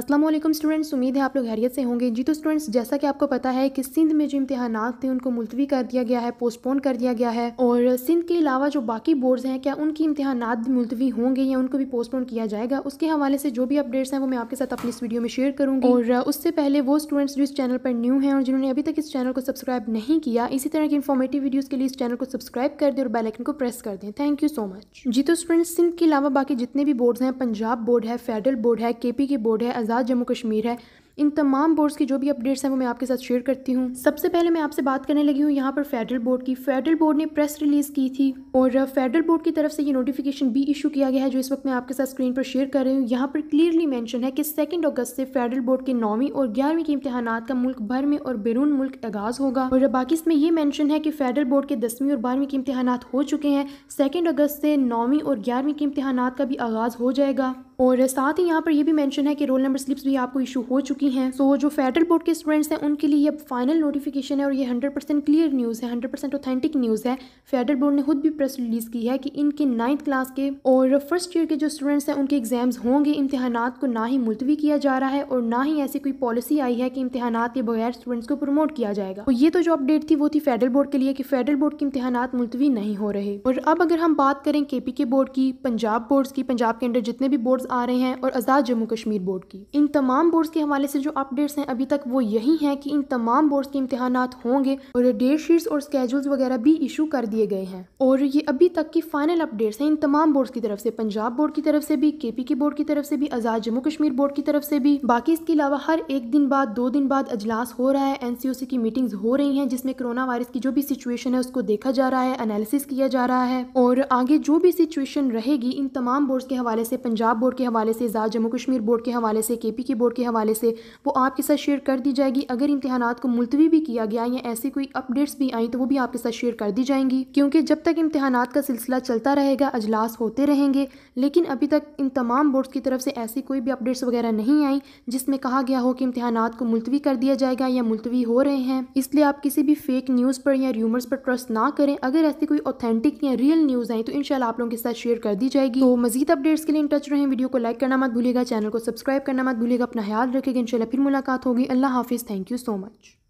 Aslam students उम्मीद है आप लोग हैरियत से होंगे जी तो स्टूडेंट्स जैसा कि आपको पता है कि सिंध में जो इम्तहान थे उनको मुलतवी कर दिया गया है पोस्टपोन कर दिया गया है और सिंध के अलावा जो बाकी बोर्ड्स हैं क्या उनकी इम्तहान भी मुलतवी होंगे या उनको भी पोस्टपोन किया जाएगा उसके हवाले से जो भी अपडेट्स हैं वो मैं आपके साथ अपनी इस वीडियो में शेयर करूँगी और उससे पहले वो स्टूडेंट्स जो इस चैनल पर न्यू हैं और जिन्होंने अभी तक इस चैनल को सब्सक्राइब नहीं किया इसी तरह की इन्फॉर्मेटिव वीडियोज़ के लिए इस चैनल को सब्सक्राइब कर दें और बेलाइकन को प्रेस कर दें thank you so much ji तो स्टूडेंट्स सिंध के अलावा बाकी जितने भी बोर्ड्स हैं पंजाब बोर्ड है फेडरल बोर्ड है के के बोर्ड है आज़ाद जम्मू कश्मीर है इन तमाम बोर्ड्स की जो भी अपडेट्स हैं वो मैं आपके साथ शेयर करती हूँ सबसे पहले मैं आपसे बात करने लगी हूँ यहाँ पर फेडरल बोर्ड की फेडरल बोर्ड ने प्रेस रिलीज़ की थी और फेडरल बोर्ड की तरफ से ये नोटिफिकेशन भी इशू किया गया है जो इस वक्त मैं आपके साथ स्क्रीन पर शेयर कर रही हूँ यहाँ पर क्लियरली मैंशन है कि सेकेंड अगस्त से फेडरल बोर्ड के नौवीं और ग्यारहवीं के इम्तहान का मुल्क भर में और बैरून मुल्क आगाज होगा और बाकी इसमें यह मैंशन है कि फेडरल बोर्ड के दसवीं और बारहवीं के इम्तहान हो चुके हैं सेकेंड अगस्त से नौवीं और ग्यारहवीं के इम्तहान का भी आगाज़ हो जाएगा और साथ ही यहाँ पर यह भी मेंशन है कि रोल नंबर स्लिप्स भी आपको इशू हो चुकी हैं सो so, जो फेडरल बोर्ड के स्टूडेंट्स हैं उनके लिए ये फाइनल नोटिफिकेशन है और ये हंड्रेड परसेंट क्लियर न्यूज़ है हंड्रेड परसेंट ऑथेंटिक न्यूज़ है फेडरल बोर्ड ने खुद भी प्रेस रिलीज़ की है कि इनके नाइन्थ क्लास के और फर्स्ट ईयर के जो स्टूडेंट्स हैं उनके एग्जाम्स होंगे इम्तहान को ना ही मुलतवी किया जा रहा है और ना ही ऐसी कोई पॉलिसी आई है कि इम्तहान के बगैर स्टूडेंट्स को प्रमोट किया जाएगा और तो ये तो जो अपडेट थी वो थी फेडरल बोर्ड के लिए कि फेडरल बोर्ड के इम्तहान मुलतवी नहीं हो रहे और अब अगर हम बात करें के बोर्ड की पंजाब बोर्ड्स की पंजाब के अंडर जितने भी बोर्ड्स आ रहे हैं और आज़ाद जम्मू कश्मीर बोर्ड की इन तमाम बोर्ड्स के हवाले से जो अपडेट्स हैं अभी तक वो यही हैं कि इन तमाम बोर्ड्स के इम्तहान होंगे और डेट शीट्स और स्केजूल्स वगैरह भी इशू कर दिए गए हैं और ये अभी तक की फाइनल अपडेट्स हैं इन तमाम बोर्ड्स की तरफ से पंजाब बोर्ड की तरफ से भी के पी के बोर्ड की तरफ से भी आज़ाद जम्मू कश्मीर बोर्ड की तरफ से भी बाकी इसके अलावा हर एक दिन बाद दो दिन बाद अजलास हो रहा है एनसीओसी की मीटिंग्स हो रही हैं जिसमें कोरोना वायरस की जो भी सिचुएशन है उसको देखा जा रहा है एनालिसिस किया जा रहा है और आगे जो भी सिचुएशन रहेगी इन तमाम बोर्ड्स के हवाले से पंजाब बोर्ड के हवाले से इजाज़ जम्मू कश्मीर बोर्ड के हवाले से के पी के बोर्ड के हवाले से वो आपके साथ शेयर कर दी जाएगी अगर इम्तहान को मुलतवी भी किया गया या ऐसी कोई अपडेट्स भी आई तो वो भी आपके साथ शेयर कर दी जाएंगी क्योंकि जब तक इम्तहान का सिलसिला चलता रहेगा अजलास होते रहेंगे लेकिन अभी तक इन तमाम बोर्ड्स की तरफ से ऐसी कोई भी अपडेट्स वगैरह नहीं आई जिसमें कहा गया हो कि इम्तहान को मुलतवी कर दिया जाएगा या मुलतवी हो रहे हैं इसलिए आप किसी भी फेक न्यूज़ पर या र्यूमर्स पर ट्रस्ट ना करें अगर ऐसी कोई ऑथेंटिक या रियल न्यूज़ आई तो इन आप लोगों के साथ शेयर कर दी जाएगी तो मजीद अपडेट्स के लिए इन टच रहे वीडियो को लाइक करना मत भूलिएगा चैनल को सब्सक्राइब करना मत भूलिएगा अपना ख्याल रखेगा इंशाल्लाह फिर मुलाकात होगी अल्लाह हाफिज़ थैंक यू सो मच